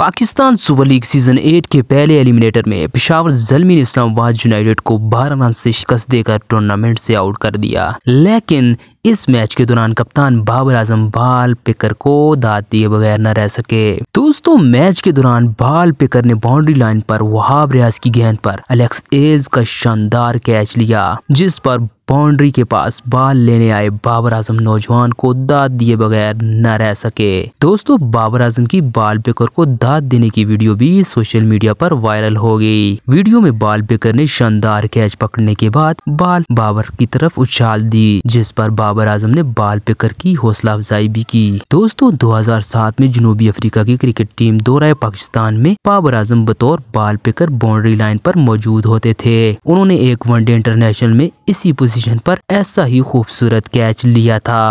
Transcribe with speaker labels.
Speaker 1: Pakistan super league season eight के पहले eliminator में पिशावर जलमी ने इस्लामाबाद यूनाइटेड को बारह रन से शिकस्त देकर टूर्नामेंट से आउट कर दिया लेकिन इस मैच के दौरान कप्तान बाबर आजम बाल पिकर को दाद दिए बगैर न रह सके दोस्तों मैच के दौरान बाल पिकर ने बाउंड्री लाइन पर वहाब रियाज की गेंद पर अलेक्स एज का शानदार कैच लिया जिस पर बाउंड्री के पास बाल लेने आए बाबर आजम नौजवान को दाद दिए बगैर न रह सके दोस्तों बाबर आजम की बाल पिकर को दाद देने की वीडियो भी सोशल मीडिया पर वायरल हो गई वीडियो में बाल पिकर ने शानदार कैच पकड़ने के बाद बाल बाबर की तरफ उछाल दी जिस पर बाबर बाबर आजम ने बाल पिकर की हौसला अफजाई भी की दोस्तों 2007 में जनूबी अफ्रीका की क्रिकेट टीम दौरा पाकिस्तान में बाबर आजम बतौर बाल पेकर बाउंड्री लाइन पर मौजूद होते थे उन्होंने एक वनडे इंटरनेशनल में इसी पोजीशन पर ऐसा ही खूबसूरत कैच लिया था